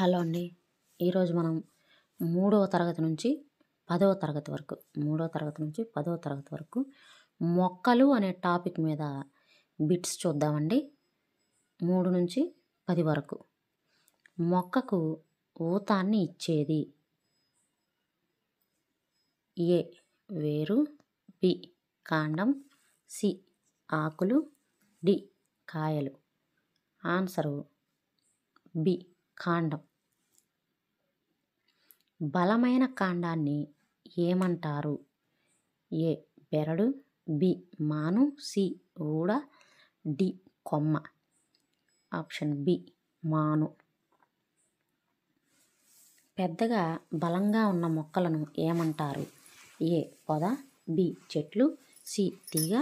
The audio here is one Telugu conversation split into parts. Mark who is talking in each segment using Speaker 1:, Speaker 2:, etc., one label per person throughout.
Speaker 1: హలో అండి ఈరోజు మనం మూడవ తరగతి నుంచి పదవ తరగతి వరకు మూడవ తరగతి నుంచి పదవ తరగతి వరకు మొక్కలు అనే టాపిక్ మీద బిట్స్ చూద్దామండి మూడు నుంచి పది వరకు మొక్కకు ఊతాన్ని ఇచ్చేది ఏ వేరు బి కాండం సి ఆకులు డి కాయలు ఆన్సరు బి కాండం బలమైన కాండాన్ని ఏమంటారు? ఏ బెరడు బి మాను సి ఊడ డి కొమ్మ ఆప్షన్ బి మాను పెద్దగా బలంగా ఉన్న మొక్కలను ఏమంటారు? ఏ పొద బి చెట్లు సి తీగ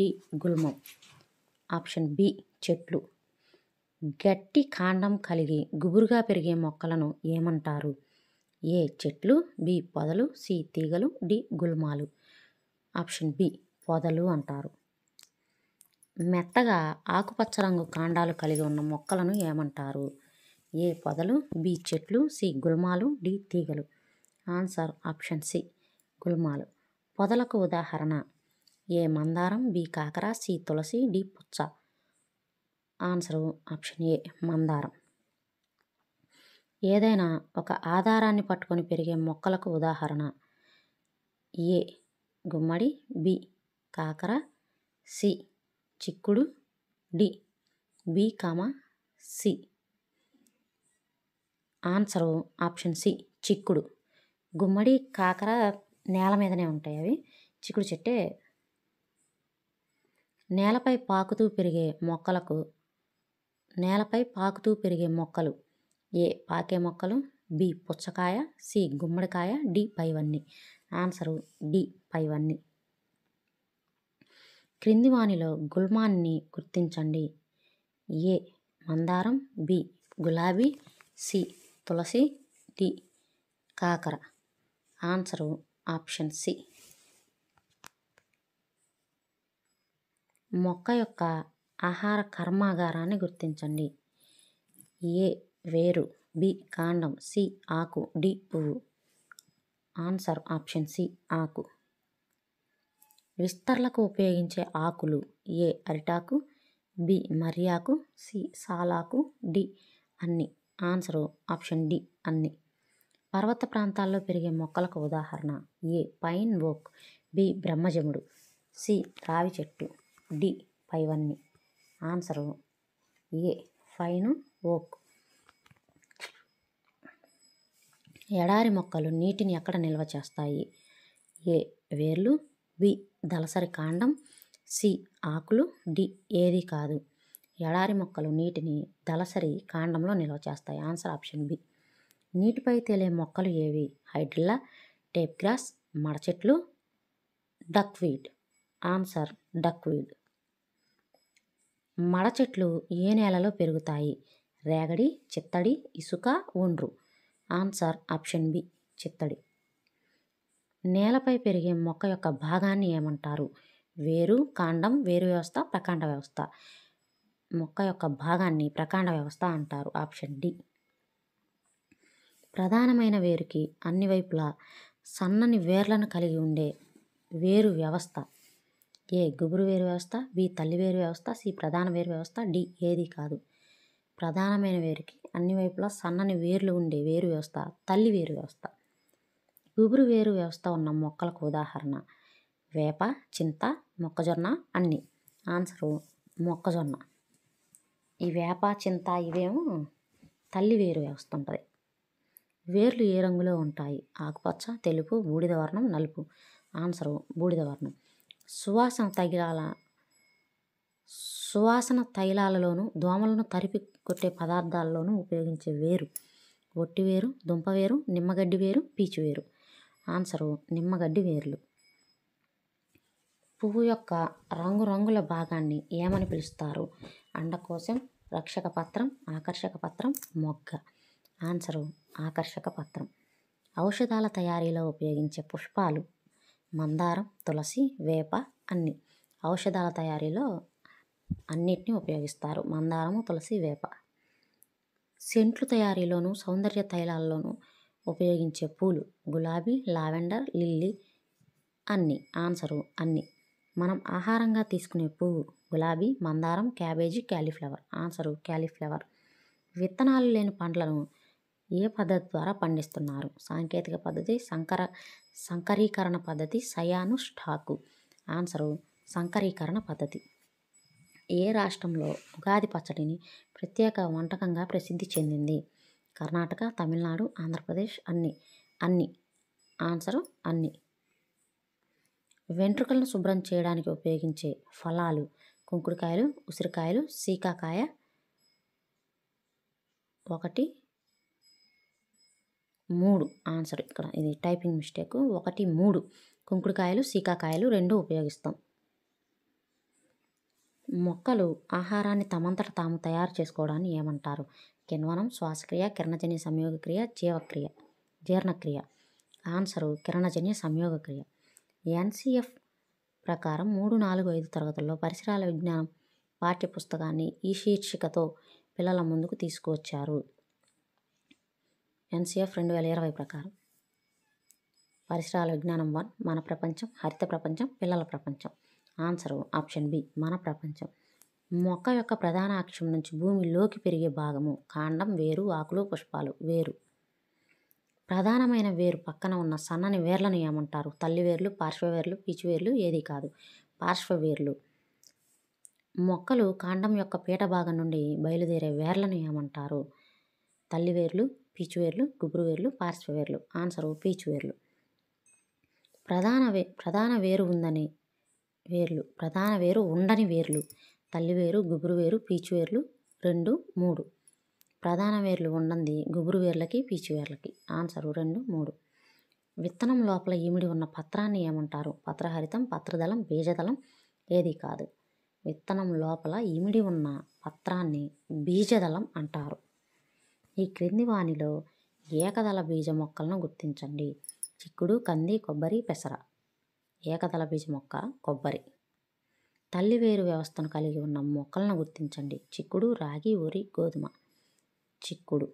Speaker 1: డి గుల్మం ఆప్షన్ బి చెట్లు గట్టి కాండం కలిగి గుబురుగా పెరిగే మొక్కలను ఏమంటారు? ఏ చెట్లు బి పొదలు సి తీగలు డి గుల్మాలు ఆప్షన్ బి పొదలు అంటారు మెత్తగా ఆకుపచ్చ రంగు కాండాలు కలిగి ఉన్న మొక్కలను ఏమంటారు ఏ పొదలు బి చెట్లు సి గుల్మాలు డి తీగలు ఆన్సర్ ఆప్షన్ సి గుల్మాలు పొదలకు ఉదాహరణ ఏ మందారం బి కాకర సి తులసి డి పుచ్చ ఆన్సర్ ఆప్షన్ ఏ మందారం ఏదైనా ఒక ఆధారాన్ని పట్టుకొని పెరిగే మొక్కలకు ఉదాహరణ ఏ గుమ్మడి బి కాకర సి చిక్కుడు డి బి కామ సి ఆన్సరు ఆప్షన్ సి చిక్కుడు గుమ్మడి కాకర నేల మీదనే ఉంటాయి అవి చిక్కుడు చెట్టే నేలపై పాకుతూ పెరిగే మొక్కలకు నేలపై పాకుతూ పెరిగే మొక్కలు ఏ పాకే మొక్కలు బి పుచ్చకాయ సి గుమ్మడికాయ డి పైవన్నీ ఆన్సరు డి పైవన్నీ క్రింది వానిలో గుల్మాన్ని గుర్తించండి ఏ మందారం బి గులాబీ సి తులసి డి కాకర ఆన్సరు ఆప్షన్ సి మొక్క యొక్క ఆహార కర్మాగారాన్ని గుర్తించండి ఏ వేరు బి కాండం సి ఆకు డి పువ్వు ఆన్సర్ ఆప్షన్ సి ఆకు విస్తర్లకు ఉపయోగించే ఆకులు ఏ అరిటాకు బి మర్యాకు సి సాలాకు డి అన్ని ఆన్సరు ఆప్షన్ డి అన్ని పర్వత ప్రాంతాల్లో పెరిగే మొక్కలకు ఉదాహరణ ఏ పైన్ ఓక్ బి బ్రహ్మజముడు సి రావి చెట్టు డి పైవన్ని ఆన్సరు ఏ ఫైన్ ఓక్ ఎడారి మొక్కలు నీటిని ఎక్కడ నిల్వ చేస్తాయి ఏ వేర్లు బి దళసరి కాండం సి ఆకులు డి ఏది కాదు ఎడారి మొక్కలు నీటిని దళసరి కాండంలో నిల్వ చేస్తాయి ఆన్సర్ ఆప్షన్ బి నీటిపై తేలే మొక్కలు ఏవి హైడ్రిల్లా టేప్ గ్రాస్ మడచెట్లు డక్వీడ్ ఆన్సర్ డక్వీడ్ మడచెట్లు ఏ నేలలో పెరుగుతాయి రేగడి చిత్తడి ఇసుక ఒండ్రు ఆన్సర్ ఆప్షన్ బి చిత్తడి నేలపై పెరిగే మొక్క యొక్క భాగాన్ని ఏమంటారు వేరు కాండం వేరు వ్యవస్థ ప్రకాండ వ్యవస్థ మొక్క యొక్క భాగాన్ని ప్రకాండ వ్యవస్థ అంటారు ఆప్షన్ డి ప్రధానమైన వేరుకి అన్ని వైపులా సన్నని వేర్లను కలిగి ఉండే వేరు వ్యవస్థ ఏ గుబురు వేరు వ్యవస్థ బి తల్లి వేరు వ్యవస్థ సి ప్రధాన వేరు వ్యవస్థ డి ఏది కాదు ప్రధానమైన వేరుకి అన్ని వైపులా సన్నని వేర్లు ఉండే వేరు వ్యవస్థ తల్లి వేరు వ్యవస్థ గుబురు వేరు వ్యవస్థ ఉన్న మొక్కలకు ఉదాహరణ వేప చింత మొక్కజొన్న అన్ని ఆన్సరు మొక్కజొన్న ఈ వేప చింత ఇవేమో తల్లి వేరు వ్యవస్థ ఉంటుంది వేర్లు ఏ రంగులో ఉంటాయి ఆకుపచ్చ తెలుపు బూడిద వర్ణం నలుపు ఆన్సరు బూడిద వర్ణం సువాసన తైలాల సువాసన తైలాలలోనూ దోమలను తరిపి కొట్టే పదార్థాల్లోనూ ఉపయోగించే వేరు ఒట్టి వేరు దుంప వేరు నిమ్మగడ్డి వేరు పీచు వేరు ఆన్సరు నిమ్మగడ్డి వేర్లు పువ్వు యొక్క రంగురంగుల భాగాన్ని ఏమని పిలుస్తారు అండకోశం రక్షక పత్రం ఆకర్షక పత్రం మొగ్గ ఆన్సరు ఆకర్షక పత్రం ఔషధాల తయారీలో ఉపయోగించే పుష్పాలు మందారం తులసి వేప అన్ని ఔషధాల తయారీలో అన్నిటినీ ఉపయోగిస్తారు మందారము తులసి వేప సెంట్లు తయారీలోను సౌందర్య తైలాల్లోనూ ఉపయోగించే పూలు గులాబీ లావెండర్ లిల్లీ అన్ని ఆన్సరు అన్ని మనం ఆహారంగా తీసుకునే పువ్వు గులాబీ మందారం క్యాబేజీ క్యాలీఫ్లవర్ ఆన్సరు క్యాలీఫ్లవర్ విత్తనాలు లేని పండ్లను ఏ పద్ధతి ద్వారా పండిస్తున్నారు సాంకేతిక పద్ధతి సంకర సంకరీకరణ పద్ధతి సయాను స్టాకు ఆన్సరు సంకరీకరణ పద్ధతి ఏ రాష్ట్రంలో ఉగాది పచ్చడిని ప్రత్యేక వంటకంగా ప్రసిద్ధి చెందింది కర్ణాటక తమిళనాడు ఆంధ్రప్రదేశ్ అన్ని అన్ని ఆన్సర్ అన్ని వెంట్రుకలను శుభ్రం చేయడానికి ఉపయోగించే ఫలాలు కుంకుడుకాయలు ఉసిరికాయలు సీకాకాయ ఒకటి మూడు ఆన్సర్ ఇక్కడ ఇది టైపింగ్ మిస్టేక్ ఒకటి మూడు కుంకుడుకాయలు సీకాకాయలు రెండు ఉపయోగిస్తాం మొక్కలు ఆహారాన్ని తమంతట తాము తయారు చేసుకోవడాన్ని ఏమంటారు కిణ్వనం శ్వాసక్రియ కిరణజన్య సంయోగక్రియ జీవక్రియ జీర్ణక్రియ ఆన్సరు కిరణజన్య సంయోగక్రియ ఎన్సిఎఫ్ ప్రకారం మూడు నాలుగు ఐదు తరగతుల్లో పరిసరాల విజ్ఞానం పాఠ్యపుస్తకాన్ని ఈ శీర్షికతో పిల్లల ముందుకు తీసుకువచ్చారు ఎన్సిఎఫ్ రెండు వేల ఇరవై ప్రకారం పరిసరాల విజ్ఞానం వన్ మన ప్రపంచం హరిత ప్రపంచం పిల్లల ప్రపంచం ఆన్సర్ ఆప్షన్ బి మన ప్రపంచం మొక్క యొక్క ప్రధాన అక్షం నుంచి భూమిలోకి పెరిగే భాగము కాండం వేరు ఆకులు పుష్పాలు వేరు ప్రధానమైన వేరు పక్కన ఉన్న సన్నని వేర్లను ఏమంటారు తల్లివేర్లు పార్శ్వవేర్లు పిచివేర్లు ఏది కాదు పార్శ్వవేర్లు మొక్కలు కాండం యొక్క పీట భాగం నుండి బయలుదేరే వేర్లను ఏమంటారు తల్లివేర్లు పీచువేర్లు గుబురువేర్లు పార్శ్వవేర్లు ఆన్సరు పీచువేర్లు ప్రధాన వే ప్రధాన వేరు ఉందని వేర్లు ప్రధాన వేరు ఉండని వేర్లు తల్లి వేరు గుబురు వేరు పీచు వేర్లు రెండు మూడు ప్రధాన వేర్లు ఉండంది గుబురు వేర్లకి పీచు వేర్లకి ఆన్సరు రెండు మూడు విత్తనం లోపల ఈమిడి ఉన్న పత్రాన్ని ఏమంటారు పత్రహరితం పత్రదళం బీజదళం ఏది కాదు విత్తనం లోపల ఈమిడి ఉన్న పత్రాన్ని బీజదళం అంటారు ఈ క్రింది వాణిలో ఏకదళ బీజ మొక్కలను గుర్తించండి చిక్కుడు కంది కొబ్బరి పెసర ఏకదళ బీజ మొక్క కొబ్బరి తల్లి వేరు వ్యవస్థను కలిగి ఉన్న మొక్కలను గుర్తించండి చిక్కుడు రాగి వరి గోధుమ చిక్కుడు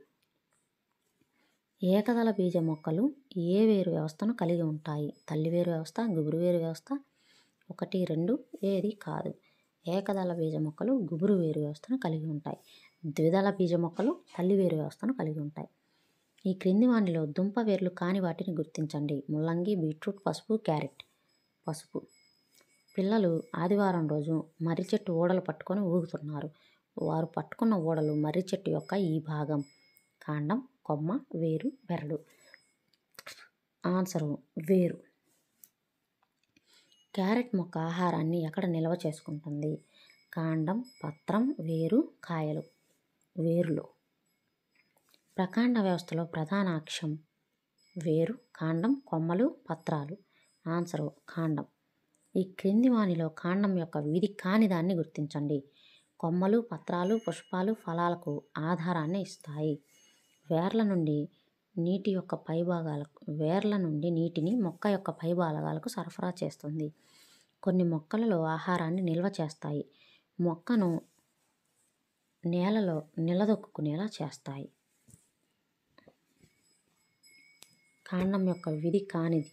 Speaker 1: ఏకదళ బీజ మొక్కలు ఏ వేరు వ్యవస్థను కలిగి ఉంటాయి తల్లి వేరు వ్యవస్థ గుబురు వేరు వ్యవస్థ ఒకటి రెండు ఏది కాదు ఏకదళ బీజ మొక్కలు గుబురు వేరు వ్యవస్థను కలిగి ఉంటాయి ద్విదళ బీజ మొక్కలు తల్లి వేరు వ్యవస్థను కలిగి ఉంటాయి ఈ క్రింది వాటిలో దుంప వేర్లు కాని వాటిని గుర్తించండి ముల్లంగి బీట్రూట్ పసుపు క్యారెట్ పసుపు పిల్లలు ఆదివారం రోజు మర్రి చెట్టు ఊడలు పట్టుకొని ఊగుతున్నారు వారు పట్టుకున్న ఊడలు మర్రి చెట్టు యొక్క ఈ భాగం కాండం కొమ్మ వేరు బెరడు ఆన్సరు వేరు క్యారెట్ మొక్క ఆహారాన్ని ఎక్కడ నిల్వ చేసుకుంటుంది కాండం పత్రం వేరు కాయలు వేరులో ప్రకాండ వ్యవస్థలో ప్రధాన అక్షం వేరు కాండం కొమ్మలు పత్రాలు ఆన్సరు కాండం ఈ క్రింది వాణిలో కాండం యొక్క విధి కాని దాన్ని గుర్తించండి కొమ్మలు పత్రాలు పుష్పాలు ఫలాలకు ఆధారాన్ని ఇస్తాయి వేర్ల నుండి నీటి యొక్క పైభాగాలకు వేర్ల నుండి నీటిని మొక్క యొక్క పైభాగాలకు సరఫరా చేస్తుంది కొన్ని మొక్కలలో ఆహారాన్ని నిల్వ చేస్తాయి మొక్కను నేలలో నిలదొక్కునేలా చేస్తాయి కాండం యొక్క విధి కానిది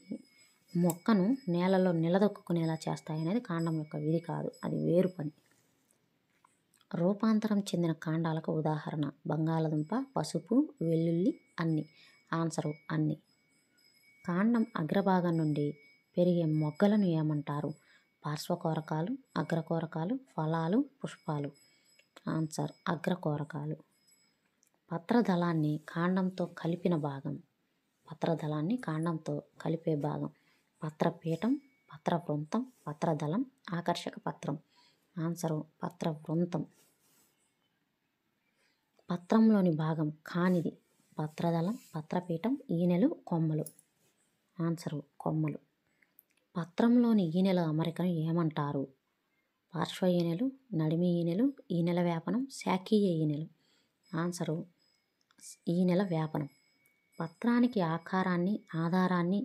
Speaker 1: మొక్కను నేలలో నిలదొక్కునేలా చేస్తాయనేది కాండం యొక్క విధి కాదు అది వేరు పని రూపాంతరం చెందిన కాండాలకు ఉదాహరణ బంగాళదుంప పసుపు వెల్లుల్లి అన్ని ఆన్సరు అన్ని కాండం అగ్రభాగం నుండి పెరిగే మొగ్గలను ఏమంటారు పార్శ్వకోరకాలు అగ్రకోరకాలు ఫలాలు పుష్పాలు ఆన్సర్ అగ్రకోరకాలు పత్రదళాన్ని కాండంతో కలిపిన భాగం పత్రదళాన్ని కాండంతో కలిపే భాగం పత్రపీఠం పత్రవృంతం పత్రదళం ఆకర్షక పత్రం ఆన్సరు పత్రవృంతం పత్రంలోని భాగం కానిది పత్రదళం పత్రపీఠం ఈనెలు కొమ్మలు ఆన్సరు కొమ్మలు పత్రంలోని ఈనెల అమరికను ఏమంటారు పార్శ్వ ఈనెలు నడిమి ఈనెలు ఈనెల వ్యాపనం శాఖీయ ఈనెలు ఆన్సరు ఈనెల వ్యాపనం పత్రానికి ఆకారాన్ని ఆధారాన్ని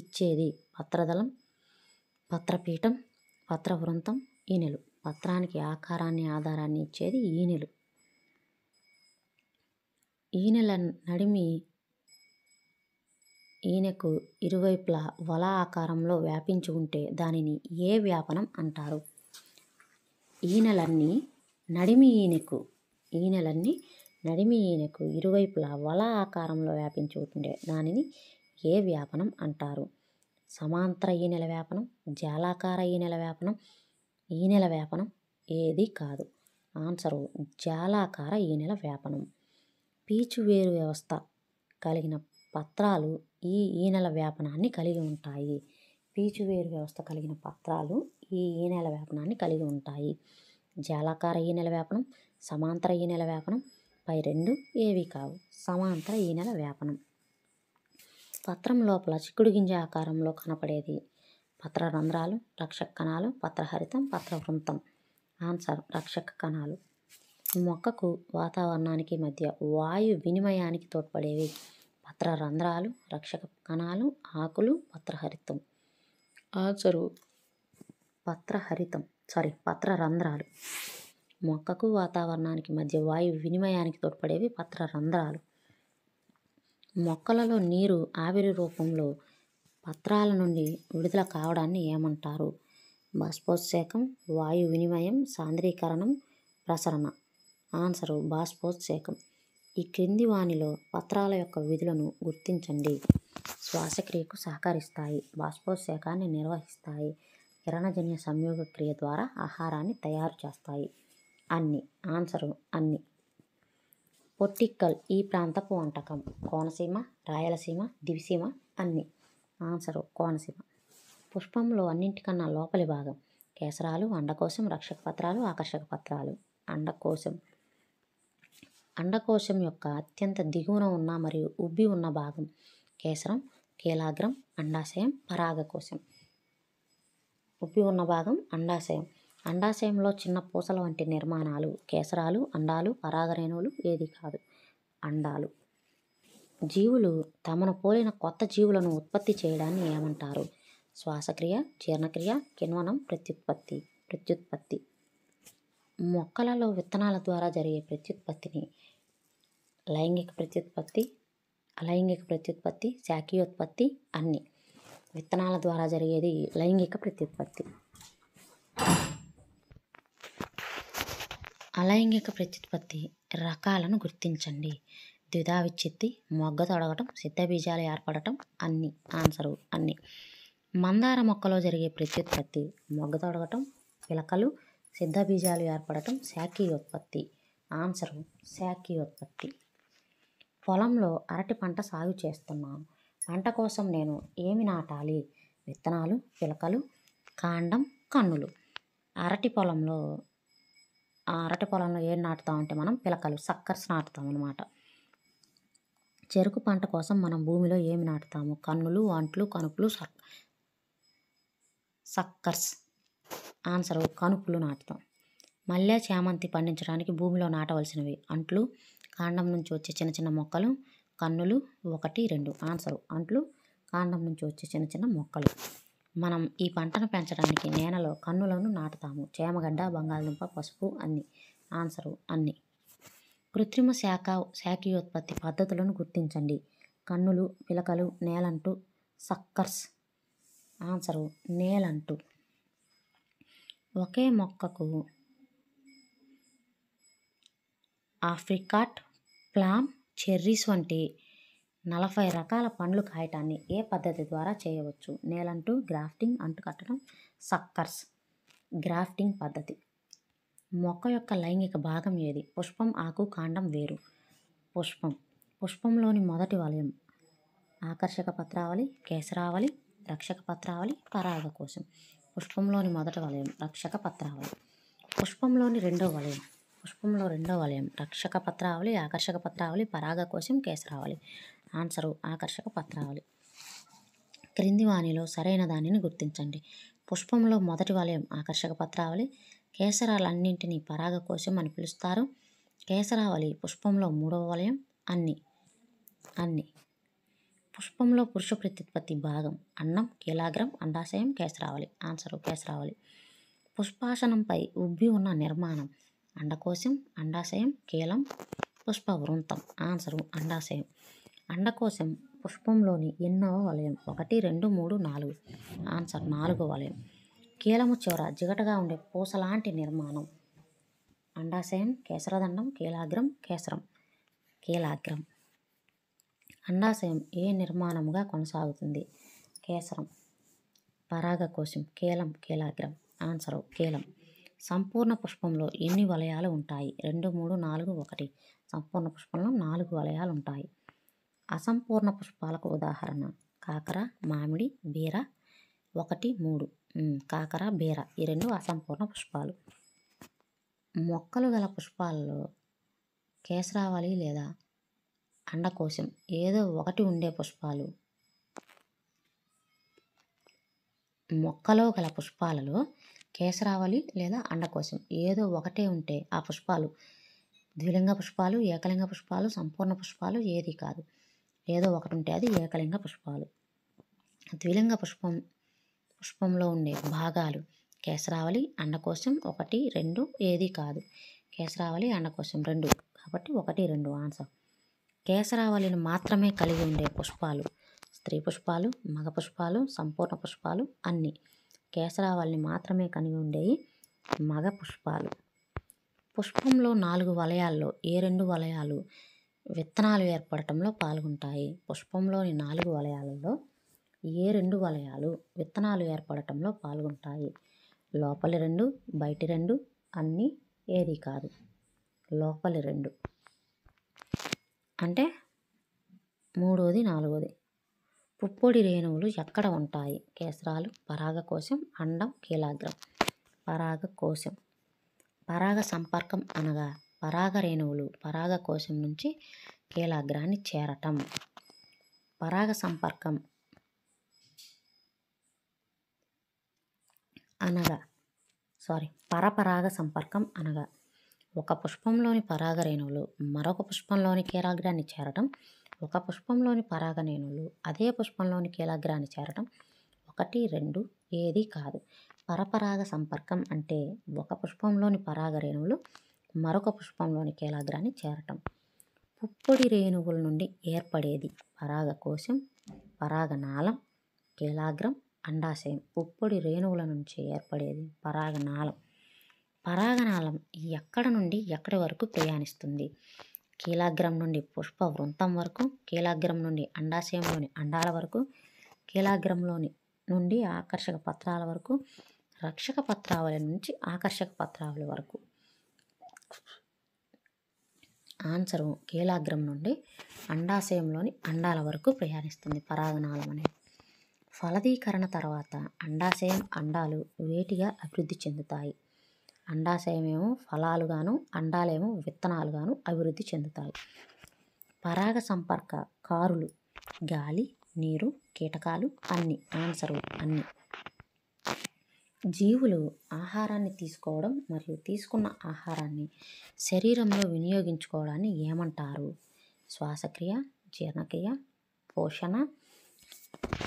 Speaker 1: ఇచ్చేది పత్రదళం పత్రపీఠం పత్రవృంతం ఈనెలు పత్రానికి ఆకారాన్ని ఆధారాన్ని ఇచ్చేది ఈనెలు ఈనెల నడిమి ఈనెకు ఇరువైపులా వల ఆకారంలో వ్యాపించి ఉంటే దానిని ఏ వ్యాపనం అంటారు ఈనెలన్నీ నడిమి ఈనెకు ఈనెలన్నీ నడిమి ఈనెకు ఇరువైపులా వల ఆకారంలో వ్యాపించి ఉంటే దానిని ఏ వ్యాపనం అంటారు సమాంతర ఈనెల వ్యాపనం జాలాకార ఈ నెల వ్యాపనం ఈనెల వ్యాపనం ఏది కాదు ఆన్సరు జాలాకార ఈనెల వ్యాపనం పీచువేరు వ్యవస్థ కలిగిన పత్రాలు ఈ ఈనెల వ్యాపనాన్ని కలిగి ఉంటాయి పీచువేరు వ్యవస్థ కలిగిన పత్రాలు ఈ ఈ నెల వ్యాపనాన్ని కలిగి ఉంటాయి జాలాకార ఈనెల వ్యాపనం సమాంతర ఈ నెల వ్యాపనం పై రెండు ఏవి కావు సమాంతర ఈనెల వ్యాపనం పత్రం లోపల చిక్కుడు గింజ ఆకారంలో కనపడేది పత్ర రంధ్రాలు రక్షక కణాలు పత్రహరితం పత్రవృంతం ఆన్సర్ రక్షక కణాలు మొక్కకు వాతావరణానికి మధ్య వాయు వినిమయానికి తోడ్పడేవి పత్ర రంధ్రాలు రక్షక కణాలు ఆకులు పత్రహరితం ఆన్సరు పత్రహరితం సారీ పత్ర రంధ్రాలు మొక్కకు వాతావరణానికి మధ్య వాయు వినిమయానికి తోడ్పడేవి పత్ర రంధ్రాలు మొక్కలలో నీరు ఆవిరి రూపంలో పత్రాల నుండి విడుదల కావడాన్ని ఏమంటారు బాష్పోత్సేకం వాయు వినిమయం సాంద్రీకరణం ప్రసరణ ఆన్సరు బాష్పోత్సేకం ఈ క్రింది వానిలో పత్రాల యొక్క విధులను గుర్తించండి శ్వాసక్రియకు సహకరిస్తాయి బాష్పోత్సేకాన్ని నిర్వహిస్తాయి కిరణజన్య సంయోగ క్రియ ద్వారా ఆహారాన్ని తయారు చేస్తాయి అన్ని ఆన్సరు అన్ని పొట్టిక్కల్ ఈ ప్రాంతపు వంటకం కోనసీమ రాయలసీమ దివిసీమ అన్ని ఆన్సరు కోనసీమ పుష్పంలో అన్నింటికన్నా లోపలి భాగం కేసరాలు అండకోశం రక్షక పత్రాలు ఆకర్షక పత్రాలు అండకోశం అండకోశం యొక్క అత్యంత దిగువన ఉన్న మరియు ఉబ్బి ఉన్న భాగం కేసరం కీలాగ్రం అండాశయం పరాగకోశం ఉబ్బి ఉన్న భాగం అండాశయం అండాశయంలో చిన్న పూసల వంటి నిర్మాణాలు కేసరాలు అండాలు పరాగరేణువులు ఏది కాదు అండాలు జీవులు తమను పోలిన కొత్త జీవులను ఉత్పత్తి చేయడాన్ని ఏమంటారు శ్వాసక్రియ జీర్ణక్రియ కిణ్వనం ప్రత్యుత్పత్తి ప్రత్యుత్పత్తి మొక్కలలో విత్తనాల ద్వారా జరిగే ప్రత్యుత్పత్తిని లైంగిక ప్రత్యుత్పత్తి అలైంగిక ప్రత్యుత్పత్తి శాఖీయోత్పత్తి అన్ని విత్తనాల ద్వారా జరిగేది లైంగిక ప్రత్యుత్పత్తి అలైంగిక ప్రత్యుత్పత్తి రకాలను గుర్తించండి ద్విధా విచ్ఛిత్తి మొగ్గ తొడగటం సిద్ధబీజాలు ఏర్పడటం అన్ని ఆన్సరు అన్ని మందార మొక్కలో జరిగే ప్రత్యుత్పత్తి మొగ్గ తొడగటం పిలకలు సిద్ధబీజాలు ఏర్పడటం శాఖీయోత్పత్తి ఆన్సరు శాఖీయోత్పత్తి పొలంలో అరటి పంట సాగు చేస్తున్నాను పంట కోసం నేను ఏమి నాటాలి విత్తనాలు పిలకలు కాండం కన్నులు అరటి పొలంలో అరటి పొలంలో ఏం నాటుతామంటే మనం పిలకలు సక్కర్స్ నాటుతాం అనమాట చెరుకు పంట కోసం మనం భూమిలో ఏమి నాటుతాము కన్నులు అంట్లు కనుపులు సక్కర్స్ ఆన్సర్ కనుపులు నాటుతాం మల్లె చామంతి పండించడానికి భూమిలో నాటవలసినవి అంట్లు కాండం నుంచి వచ్చే చిన్న చిన్న మొక్కలు కన్నులు ఒకటి రెండు ఆన్సరు అంట్లు కాండం నుంచి వచ్చే చిన్న చిన్న మొక్కలు మనం ఈ పంటను పెంచడానికి నేలలో కన్నులను నాటుతాము చేమగడ్డ బంగాళదుంప పసుపు అన్ని ఆన్సరు అన్ని కృత్రిమ శాఖ శాఖీయోత్పత్తి పద్ధతులను గుర్తించండి కన్నులు పిలకలు నేలంటూ సక్కర్స్ ఆన్సరు నేలంటూ ఒకే మొక్కకు ఆఫ్రికాట్ ప్లామ్ చెర్రీస్ వంటి నలభై రకాల పండ్లు కాయటాన్ని ఏ పద్ధతి ద్వారా చేయవచ్చు నేలంటూ గ్రాఫ్టింగ్ అంటు కట్టడం సక్కర్స్ గ్రాఫ్టింగ్ పద్ధతి మొక్క యొక్క లైంగిక భాగం ఏది పుష్పం ఆకు కాండం వేరు పుష్పం పుష్పంలోని మొదటి వలయం ఆకర్షక పత్రావళి కేసరావళి రక్షక పత్రావళి పరాగ కోసం పుష్పంలోని మొదటి వలయం రక్షక పత్రావళి పుష్పంలోని రెండో వలయం పుష్పంలో రెండో వలయం రక్షక పత్రావళి ఆకర్షక పత్రావళి పరాగ కోసం కేసరావళి ఆన్సరు ఆకర్షక పత్రావళి క్రింది వాణిలో సరైన దానిని గుర్తించండి పుష్పంలో మొదటి వలయం ఆకర్షక పత్రావళి కేసరాలన్నింటినీ పరాగకోశం అని పిలుస్తారు కేసరావళి పుష్పంలో మూడవ వలయం అన్ని అన్ని పుష్పంలో పురుష ప్రత్యుత్పత్తి భాగం అన్నం కీలాగ్రం అండాశయం కేసరావళి ఆన్సరు కేసరావళి పుష్పాసనంపై ఉబ్బి ఉన్న నిర్మాణం అండకోశం అండాశయం కీలం వృంతం ఆన్సరు అండాశయం అండకోశం పుష్పంలోని ఎన్నవ వలయం ఒకటి రెండు మూడు నాలుగు ఆన్సర్ నాలుగో వలయం కీలము చివర జిగటగా ఉండే పూసలాంటి నిర్మాణం అండాశయం కేసరదండం కీలాగ్రం కేసరం కీలాగ్రం అండాశయం ఏ నిర్మాణముగా కొనసాగుతుంది కేసరం పరాగకోశం కీలం కీలాగ్రం ఆన్సరు కీలం సంపూర్ణ పుష్పంలో ఎన్ని వలయాలు ఉంటాయి రెండు మూడు నాలుగు ఒకటి సంపూర్ణ పుష్పంలో నాలుగు వలయాలు ఉంటాయి అసంపూర్ణ పుష్పాలకు ఉదాహరణ కాకర మామిడి బీర ఒకటి మూడు కాకర బీర ఈ రెండు అసంపూర్ణ పుష్పాలు మొక్కలు గల పుష్పాలలో కేసరావళి లేదా అండకోశం ఏదో ఒకటి ఉండే పుష్పాలు మొక్కలో గల పుష్పాలలో కేసరావళి లేదా అండకోశం ఏదో ఒకటే ఉంటే ఆ పుష్పాలు ద్విలింగ పుష్పాలు ఏకలింగ పుష్పాలు సంపూర్ణ పుష్పాలు ఏది కాదు ఏదో ఒకటి ఉంటే అది ఏకలింగ పుష్పాలు ద్విలింగ పుష్పం పుష్పంలో ఉండే భాగాలు కేసరావళి అండకోశం ఒకటి రెండు ఏది కాదు కేసరావళి అండకోశం రెండు కాబట్టి ఒకటి రెండు ఆన్సర్ కేసరావళిని మాత్రమే కలిగి ఉండే పుష్పాలు స్త్రీ పుష్పాలు మగ పుష్పాలు సంపూర్ణ పుష్పాలు అన్నీ కేసరావళిని మాత్రమే కలిగి ఉండేవి మగ పుష్పాలు పుష్పంలో నాలుగు వలయాల్లో ఏ రెండు వలయాలు విత్తనాలు ఏర్పడటంలో పాల్గొంటాయి పుష్పంలోని నాలుగు వలయాలలో ఏ రెండు వలయాలు విత్తనాలు ఏర్పడటంలో పాల్గొంటాయి లోపలి రెండు బయటి రెండు అన్నీ ఏది కాదు లోపలి రెండు అంటే మూడోది నాలుగోది పుప్పొడి రేణువులు ఎక్కడ ఉంటాయి కేసరాలు పరాగ కోశం అండం కీలాగ్రం కోశం పరాగ సంపర్కం అనగా పరాగరేణువులు కోశం నుంచి కీలాగ్రాన్ని చేరటం పరాగ సంపర్కం అనగా సారీ పరపరాగ సంపర్కం అనగా ఒక పుష్పంలోని పరాగరేణువులు మరొక పుష్పంలోని కీలాగ్రాన్ని చేరటం ఒక పుష్పంలోని పరాగరేణువులు అదే పుష్పంలోని కీలాగ్రాన్ని చేరటం ఒకటి రెండు ఏది కాదు పరపరాగ సంపర్కం అంటే ఒక పుష్పంలోని పరాగరేణువులు మరొక పుష్పంలోనికి ఎలాగ్రాని చేరటం పుప్పొడి రేణువుల నుండి ఏర్పడేది పరాగ కోశం పరాగనాళం కేలాగ్రం అండాశయం పుప్పొడి రేణువుల నుంచి ఏర్పడేది పరాగనాళం పరాగనాళం ఎక్కడ నుండి ఎక్కడి వరకు ప్రయాణిస్తుంది కీలాగ్రం నుండి పుష్ప వృంతం వరకు కీలాగ్రం నుండి అండాశయంలోని అండాల వరకు కీలాగ్రంలోని నుండి ఆకర్షక పత్రాల వరకు రక్షక పత్రావళి నుంచి ఆకర్షక పత్రావళి వరకు ఆన్సరు కీలాగ్రం నుండి అండాశయంలోని అండాల వరకు ప్రయాణిస్తుంది పరాగనాళం అనేది ఫలదీకరణ తర్వాత అండాశయం అండాలు వేటిగా అభివృద్ధి చెందుతాయి అండాశయమేమో ఫలాలుగాను అండాలేమో విత్తనాలుగాను అభివృద్ధి చెందుతాయి పరాగ సంపర్క కారులు గాలి నీరు కీటకాలు అన్ని ఆన్సరు అన్నీ జీవులు ఆహారాన్ని తీసుకోవడం మరియు తీసుకున్న ఆహారాన్ని శరీరంలో వినియోగించుకోవడాన్ని ఏమంటారు శ్వాసక్రియ జీర్ణక్రియ పోషణ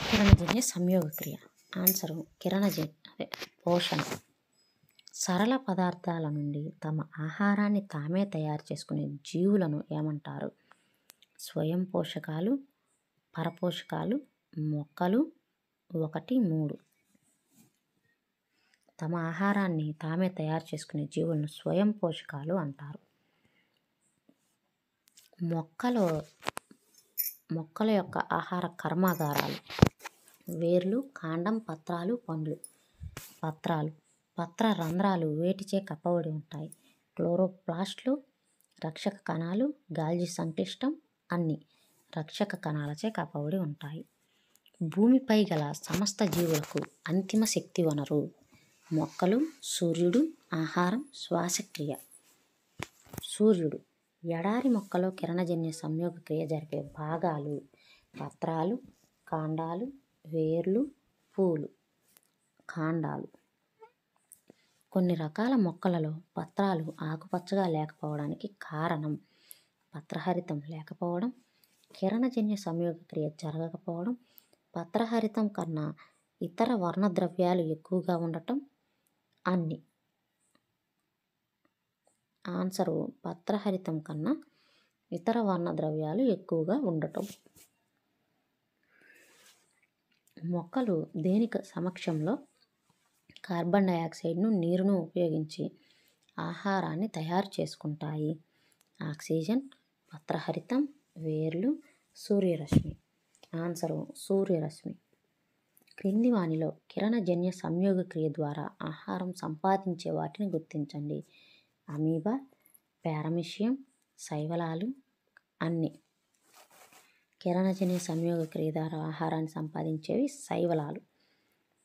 Speaker 1: కిరణజన్య సంయోగక్రియ ఆన్సరు కిరణజ అదే పోషణ సరళ పదార్థాల నుండి తమ ఆహారాన్ని తామే తయారు చేసుకునే జీవులను ఏమంటారు స్వయం పోషకాలు పరపోషకాలు మొక్కలు ఒకటి మూడు తమ ఆహారాన్ని తామే తయారు చేసుకునే జీవులను స్వయం పోషకాలు అంటారు మొక్కలు మొక్కల యొక్క ఆహార కర్మాగారాలు వేర్లు కాండం పత్రాలు పండ్లు పత్రాలు పత్ర రంధ్రాలు వేటిచే కప్పబడి ఉంటాయి క్లోరోప్లాస్ట్లు రక్షక కణాలు గాల్జి సంక్లిష్టం అన్ని రక్షక కణాలచే కప్పబడి ఉంటాయి భూమిపై గల సమస్త జీవులకు అంతిమ శక్తి వనరు మొక్కలు సూర్యుడు ఆహారం శ్వాసక్రియ సూర్యుడు ఎడారి మొక్కలో కిరణజన్య సంయోగ క్రియ జరిపే భాగాలు పత్రాలు కాండాలు వేర్లు పూలు కాండాలు కొన్ని రకాల మొక్కలలో పత్రాలు ఆకుపచ్చగా లేకపోవడానికి కారణం పత్రహరితం లేకపోవడం కిరణజన్య సంయోగ క్రియ జరగకపోవడం పత్రహరితం కన్నా ఇతర వర్ణద్రవ్యాలు ఎక్కువగా ఉండటం అన్ని ఆన్సరు పత్రహరితం కన్నా ఇతర వర్ణ ద్రవ్యాలు ఎక్కువగా ఉండటం మొక్కలు దేని సమక్షంలో కార్బన్ డైఆక్సైడ్ను నీరును ఉపయోగించి ఆహారాన్ని తయారు చేసుకుంటాయి ఆక్సిజన్ పత్రహరితం వేర్లు సూర్యరశ్మి ఆన్సరు సూర్యరశ్మి క్రింది వానిలో కిరణజన్య సంయోగ క్రియ ద్వారా ఆహారం సంపాదించే వాటిని గుర్తించండి అమీబా పారమిషియం శైవలాలు అన్ని కిరణజన్య సంయోగ క్రియ ద్వారా ఆహారాన్ని సంపాదించేవి శైవలాలు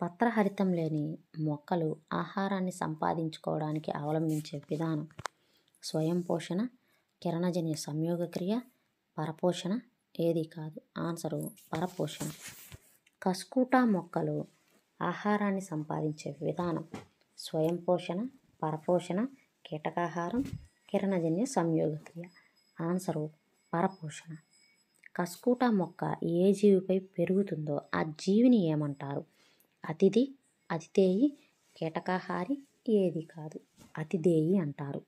Speaker 1: పత్రహరితం లేని మొక్కలు ఆహారాన్ని సంపాదించుకోవడానికి అవలంబించే విధానం స్వయం పోషణ కిరణజన్య సంయోగ క్రియ పరపోషణ ఏది కాదు ఆన్సరు పరపోషణ కస్కూటా మొక్కలు ఆహారాన్ని సంపాదించే విధానం స్వయం పోషణ పరపోషణ కీటకాహారం కిరణజన్య సంయోగక్రియ ఆన్సరు పరపోషణ కస్కూటా మొక్క ఏ జీవిపై పెరుగుతుందో ఆ జీవిని ఏమంటారు అతిథి అతిథేయి కీటకాహారి ఏది కాదు అతిథేయి అంటారు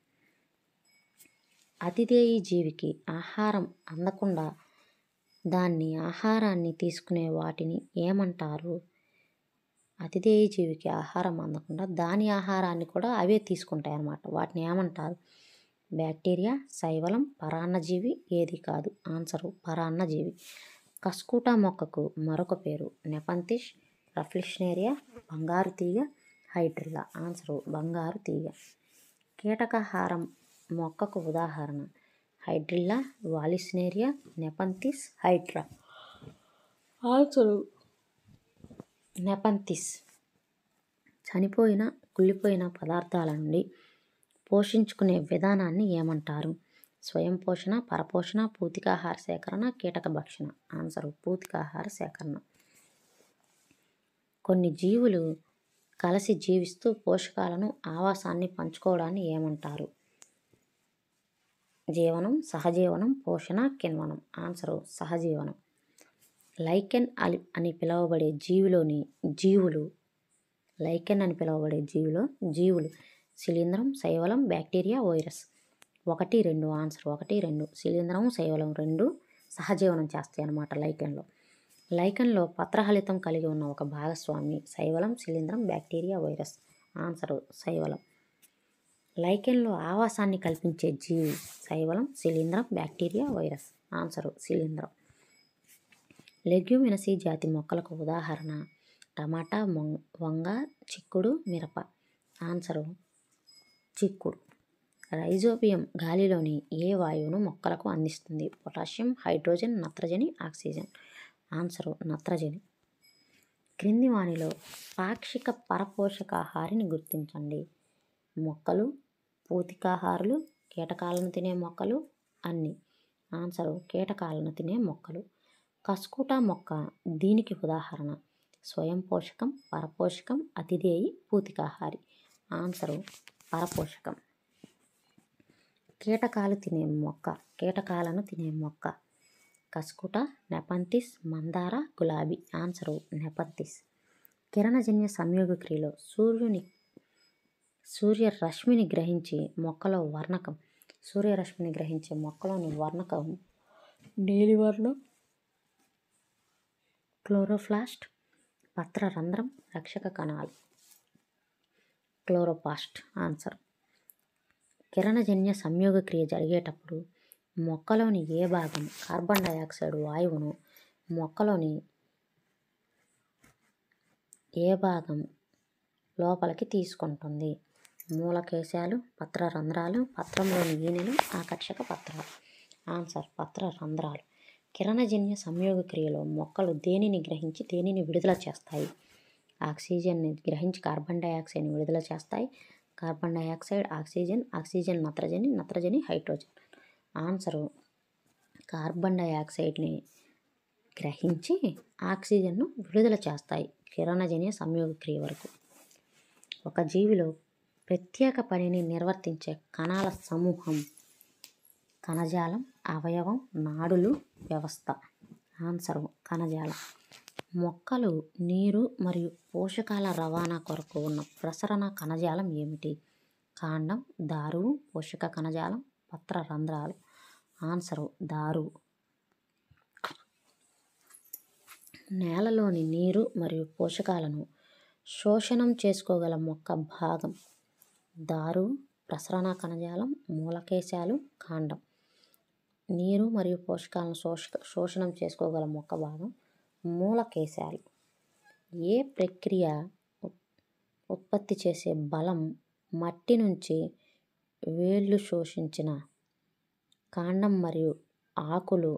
Speaker 1: అతిథేయి జీవికి ఆహారం అందకుండా దాన్ని ఆహారాన్ని తీసుకునే వాటిని ఏమంటారు అతిథేయ జీవికి ఆహారం అందకుండా దాని ఆహారాన్ని కూడా అవే తీసుకుంటాయి అన్నమాట వాటిని ఏమంటారు బ్యాక్టీరియా శైవలం పరాన్నజీవి ఏది కాదు ఆన్సరు పరాన్నజీవి కస్కూటా మొక్కకు మరొక పేరు నెపంతిష్ రఫ్లిషనేరియా బంగారు తీగ హైడ్రిల్లా ఆన్సరు బంగారు తీగ కీటకాహారం మొక్కకు ఉదాహరణ hydrilla vallisneria nepenthes hydra answer nepenthes చనిపోయిన కుళ్ళిపోయిన పదార్థాల నుండి పోషించుకునే విధానాన్ని ఏమంటారు స్వయం పోషణ పరపోషణ పూతికాహార సేకరణ కీటక భక్షణ ఆన్సర్ పూతికాహార సేకరణ కొన్ని జీవులు కలిసి జీవిస్తూ పోషకాలను ఆవాసాన్ని పంచుకోవడాన్ని ఏమంటారు జీవనం సహజీవనం పోషణ కిణ్వనం ఆన్సరు సహజీవనం లైకెన్ అలి అని పిలువబడే జీవిలోని జీవులు లైకెన్ అని పిలువబడే జీవిలో జీవులు శిలీంధ్రం శైవలం బ్యాక్టీరియా వైరస్ ఒకటి రెండు ఆన్సర్ ఒకటి రెండు శిలీంధ్రం శైవలం రెండు సహజీవనం చేస్తాయి అన్నమాట లైకెన్లో లైకెన్లో పత్రహలితం కలిగి ఉన్న ఒక భాగస్వామి శైవలం శిలీంధ్రం బ్యాక్టీరియా వైరస్ ఆన్సరు శైవలం లైకెన్లో ఆవాసాన్ని కల్పించే జీవి శైవలం శిలీంధ్రం బ్యాక్టీరియా వైరస్ ఆన్సరు శిలీంధ్రం లెగ్యూమినసీ జాతి మొక్కలకు ఉదాహరణ టమాటా వంగ చిక్కుడు మిరప ఆన్సరు చిక్కుడు రైజోబియం గాలిలోని ఏ వాయువును మొక్కలకు అందిస్తుంది పొటాషియం హైడ్రోజన్ నత్రజని ఆక్సిజన్ ఆన్సరు నత్రజని క్రింది వాణిలో పాక్షిక పరపోషకాహారిని గుర్తించండి మొక్కలు పూతికాహారులు కీటకాలను తినే మొక్కలు అన్నీ ఆన్సరు కీటకాలను తినే మొక్కలు కసుకుటా మొక్క దీనికి ఉదాహరణ స్వయం పోషకం పరపోషకం అతిథేయి పూతికాహారి ఆన్సరు పరపోషకం కీటకాలు తినే మొక్క కీటకాలను తినే మొక్క కసుకుట నెపంతిస్ మందార గులాబీ ఆన్సరు నెపంతిస్ కిరణజన్య సంయోగ క్రియలో సూర్యుని సూర్యరశ్మిని గ్రహించి మొక్కలో వర్ణకం సూర్యరశ్మిని గ్రహించే మొక్కలోని వర్ణకం నీలివర్ణం క్లోరోఫ్లాస్ట్ పత్రరంధ్రం రక్షక కణాలు క్లోరోపాస్ట్ ఆన్సర్ కిరణజన్య సంయోగ క్రియ జరిగేటప్పుడు మొక్కలోని ఏ భాగం కార్బన్ డైఆక్సైడ్ వాయువును మొక్కలోని ఏ భాగం లోపలికి తీసుకుంటుంది మూలకేశాలు రంధ్రాలు పత్రంలోని ఈనెలు ఆకర్షక పత్రాలు ఆన్సర్ రంధ్రాలు కిరణజన్య సంయోగ క్రియలో మొక్కలు దేనిని గ్రహించి దేనిని విడుదల చేస్తాయి ఆక్సిజన్ని గ్రహించి కార్బన్ డైఆక్సైడ్ని విడుదల చేస్తాయి కార్బన్ డైఆక్సైడ్ ఆక్సిజన్ ఆక్సిజన్ నత్రజని నత్రజని హైడ్రోజన్ ఆన్సరు కార్బన్ డైఆక్సైడ్ని గ్రహించి ఆక్సిజన్ను విడుదల చేస్తాయి కిరణజన్య సంయోగ క్రియ వరకు ఒక జీవిలో ప్రత్యేక పనిని నిర్వర్తించే కణాల సమూహం కణజాలం అవయవం నాడులు వ్యవస్థ ఆన్సర్ కణజాలం మొక్కలు నీరు మరియు పోషకాల రవాణా కొరకు ఉన్న ప్రసరణ కణజాలం ఏమిటి కాండం దారువు పోషక కణజాలం పత్ర రంధ్రాలు ఆన్సరు దారు నేలలోని నీరు మరియు పోషకాలను శోషణం చేసుకోగల మొక్క భాగం దారు ప్రసరణ కణజాలం మూలకేశాలు కాండం నీరు మరియు పోషకాలను శోష శోషణం చేసుకోగల మొక్క భాగం మూలకేశాలు ఏ ప్రక్రియ ఉత్పత్తి చేసే బలం మట్టి నుంచి వేళ్ళు శోషించిన కాండం మరియు ఆకులు